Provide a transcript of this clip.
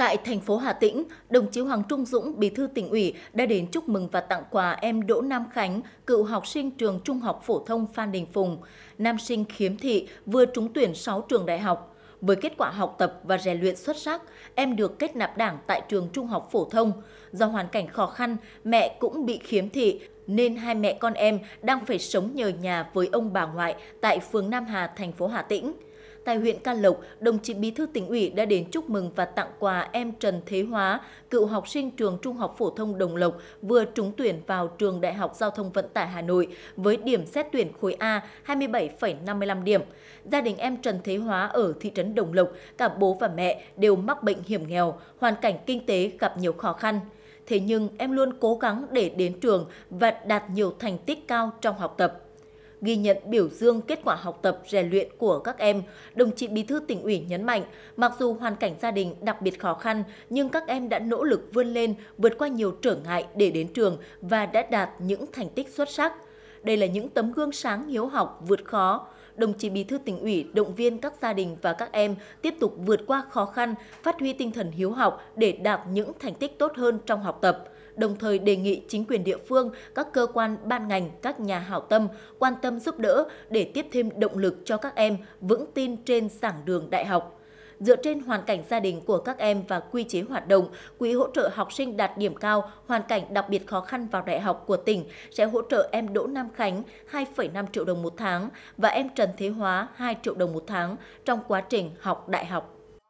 Tại thành phố Hà Tĩnh, đồng chí Hoàng Trung Dũng, Bí thư tỉnh ủy đã đến chúc mừng và tặng quà em Đỗ Nam Khánh, cựu học sinh trường Trung học phổ thông Phan Đình Phùng, nam sinh khiếm thị vừa trúng tuyển 6 trường đại học. Với kết quả học tập và rèn luyện xuất sắc, em được kết nạp đảng tại trường Trung học phổ thông. Do hoàn cảnh khó khăn, mẹ cũng bị khiếm thị nên hai mẹ con em đang phải sống nhờ nhà với ông bà ngoại tại phường Nam Hà, thành phố Hà Tĩnh tại huyện Can Lộc, đồng chí Bí thư tỉnh ủy đã đến chúc mừng và tặng quà em Trần Thế Hóa, cựu học sinh trường Trung học phổ thông Đồng Lộc vừa trúng tuyển vào trường Đại học Giao thông Vận tải Hà Nội với điểm xét tuyển khối A 27,55 điểm. Gia đình em Trần Thế Hóa ở thị trấn Đồng Lộc, cả bố và mẹ đều mắc bệnh hiểm nghèo, hoàn cảnh kinh tế gặp nhiều khó khăn thế nhưng em luôn cố gắng để đến trường và đạt nhiều thành tích cao trong học tập ghi nhận biểu dương kết quả học tập rèn luyện của các em, đồng chí Bí thư tỉnh ủy nhấn mạnh, mặc dù hoàn cảnh gia đình đặc biệt khó khăn nhưng các em đã nỗ lực vươn lên, vượt qua nhiều trở ngại để đến trường và đã đạt những thành tích xuất sắc. Đây là những tấm gương sáng hiếu học vượt khó, đồng chí Bí thư tỉnh ủy động viên các gia đình và các em tiếp tục vượt qua khó khăn, phát huy tinh thần hiếu học để đạt những thành tích tốt hơn trong học tập đồng thời đề nghị chính quyền địa phương, các cơ quan ban ngành, các nhà hảo tâm quan tâm giúp đỡ để tiếp thêm động lực cho các em vững tin trên giảng đường đại học dựa trên hoàn cảnh gia đình của các em và quy chế hoạt động, quỹ hỗ trợ học sinh đạt điểm cao, hoàn cảnh đặc biệt khó khăn vào đại học của tỉnh sẽ hỗ trợ em Đỗ Nam Khánh 2,5 triệu đồng một tháng và em Trần Thế Hóa 2 triệu đồng một tháng trong quá trình học đại học.